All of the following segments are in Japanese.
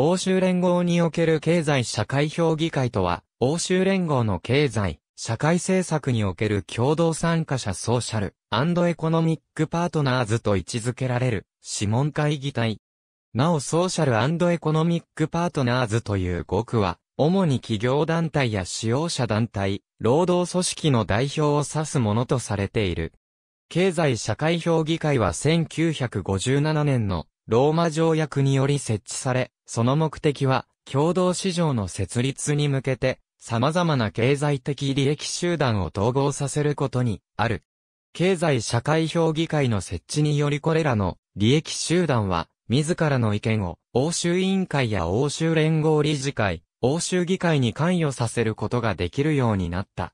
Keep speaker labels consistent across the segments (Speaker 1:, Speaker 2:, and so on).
Speaker 1: 欧州連合における経済社会評議会とは、欧州連合の経済、社会政策における共同参加者ソーシャル、エコノミックパートナーズと位置づけられる、諮問会議体。なおソーシャルエコノミックパートナーズという語句は、主に企業団体や使用者団体、労働組織の代表を指すものとされている。経済社会評議会は1957年のローマ条約により設置され、その目的は、共同市場の設立に向けて、様々な経済的利益集団を統合させることにある。経済社会評議会の設置によりこれらの利益集団は、自らの意見を欧州委員会や欧州連合理事会、欧州議会に関与させることができるようになった。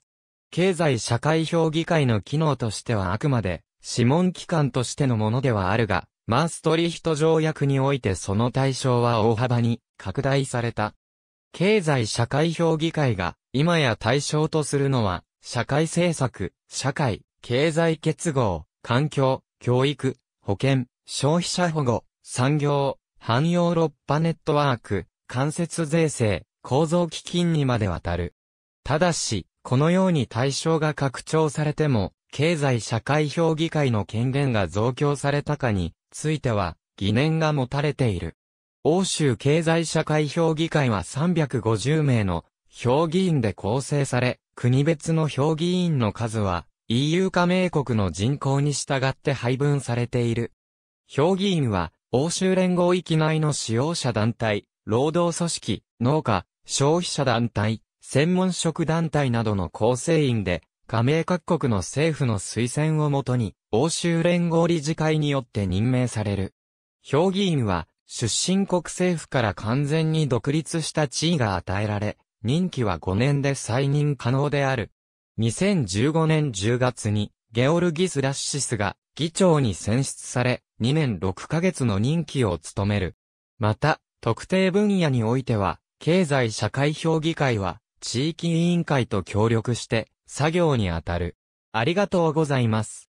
Speaker 1: 経済社会評議会の機能としてはあくまで、諮問機関としてのものではあるが、マーストリヒト条約においてその対象は大幅に拡大された。経済社会評議会が今や対象とするのは、社会政策、社会、経済結合、環境、教育、保険、消費者保護、産業、汎用ロッパネットワーク、間接税制、構造基金にまでわたる。ただし、このように対象が拡張されても、経済社会評議会の権限が増強されたかについては疑念が持たれている。欧州経済社会評議会は350名の評議員で構成され、国別の評議員の数は EU 加盟国の人口に従って配分されている。評議員は欧州連合域内の使用者団体、労働組織、農家、消費者団体、専門職団体などの構成員で、加盟各国の政府の推薦をもとに、欧州連合理事会によって任命される。評議員は、出身国政府から完全に独立した地位が与えられ、任期は5年で再任可能である。2015年10月に、ゲオルギス・ラッシスが議長に選出され、2年6ヶ月の任期を務める。また、特定分野においては、経済社会評議会は、地域委員会と協力して、作業にあたる。ありがとうございます。